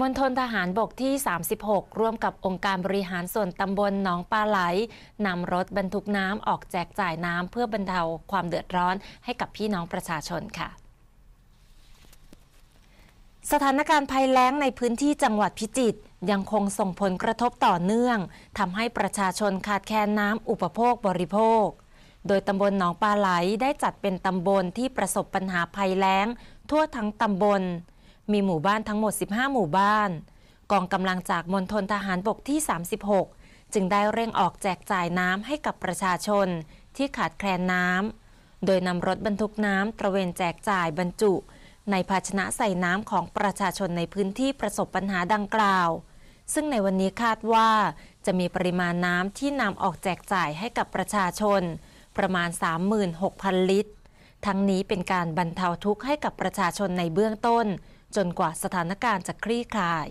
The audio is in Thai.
มณฑลทหารบกที่ 36 ร่วมกับองค์การบริหารส่วนตำบลหนองปลาไหล นำรถบรรทุกน้ำออกแจกจ่ายน้ำ เพื่อบรรเทาความเดือดร้อนให้กับพี่น้องประชาชนค่ะ สถานการณ์ภัยแล้งในพื้นที่จังหวัดพิจิตรยังคงส่งผลกระทบต่อเนื่องทำให้ประชาชนขาดแคลนน้ำอุปโภคบริโภค โดยตำบลหนองปลาไหลได้จัดเป็นตำบลที่ประสบปัญหาภัยแล้ง ทั่วทั้งตำบลมีหมู่บ้านทั้งหมด 15 หมู่บ้าน กองกำลังจากมณฑลทหารบกที่ 36 จึงได้เร่งออกแจกจ่ายน้ำให้กับประชาชนที่ขาดแคลนน้ำโดยนำรถบรรทุกน้ำตระเวนแจกจ่ายบรรจุ ในภาชนะใส่น้ำของประชาชนในพื้นที่ประสบปัญหาดังกล่าว ซึ่งในวันนี้คาดว่าจะมีปริมาณน้ำที่นำออกแจกจ่ายให้กับประชาชน ประมาณ 36,000 ลิตร ทั้งนี้เป็นการบรรเทาทุกข์ให้กับประชาชนในเบื้องต้นจนกว่าสถานการณ์จะคลี่คลาย